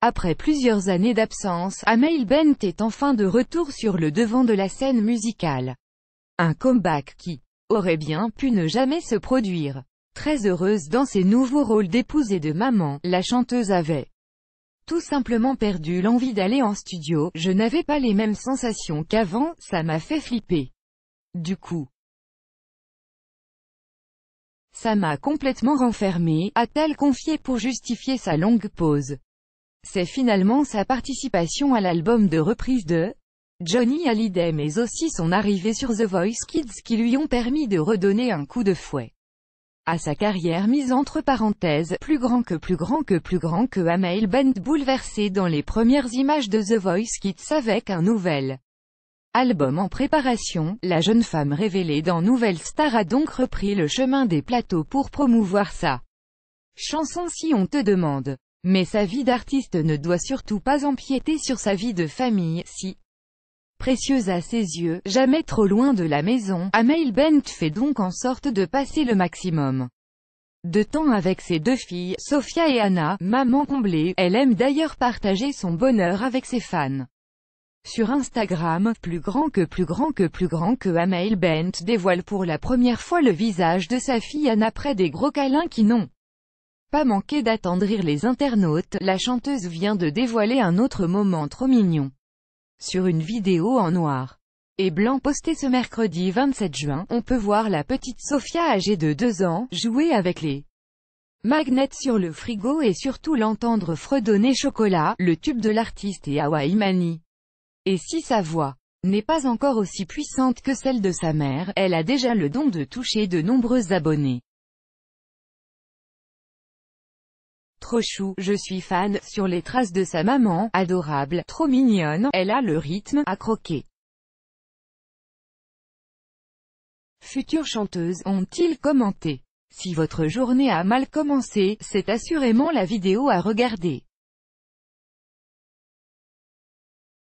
Après plusieurs années d'absence, Amel Bent est enfin de retour sur le devant de la scène musicale. Un comeback qui aurait bien pu ne jamais se produire. Très heureuse dans ses nouveaux rôles d'épouse et de maman, la chanteuse avait tout simplement perdu l'envie d'aller en studio, je n'avais pas les mêmes sensations qu'avant, ça m'a fait flipper. Du coup, ça m'a complètement renfermée a-t-elle confié pour justifier sa longue pause. C'est finalement sa participation à l'album de reprise de Johnny Hallyday mais aussi son arrivée sur The Voice Kids qui lui ont permis de redonner un coup de fouet à sa carrière mise entre parenthèses, plus grand que plus grand que plus grand que Amel Bent bouleversé dans les premières images de The Voice Kids avec un nouvel album en préparation, la jeune femme révélée dans Nouvelle Star a donc repris le chemin des plateaux pour promouvoir sa chanson Si on te demande. Mais sa vie d'artiste ne doit surtout pas empiéter sur sa vie de famille, si précieuse à ses yeux, jamais trop loin de la maison, Amel Bent fait donc en sorte de passer le maximum de temps avec ses deux filles, Sophia et Anna, maman comblée, elle aime d'ailleurs partager son bonheur avec ses fans. Sur Instagram, plus grand que plus grand que plus grand que Amail Bent dévoile pour la première fois le visage de sa fille Anna après des gros câlins qui n'ont pas manquer d'attendrir les internautes, la chanteuse vient de dévoiler un autre moment trop mignon. Sur une vidéo en noir et blanc postée ce mercredi 27 juin, on peut voir la petite Sophia âgée de 2 ans, jouer avec les magnets sur le frigo et surtout l'entendre fredonner Chocolat, le tube de l'artiste et Hawaii Et si sa voix n'est pas encore aussi puissante que celle de sa mère, elle a déjà le don de toucher de nombreux abonnés. trop chou, je suis fan, sur les traces de sa maman, adorable, trop mignonne, elle a le rythme, à croquer. Futures chanteuses, ont-ils commenté Si votre journée a mal commencé, c'est assurément la vidéo à regarder.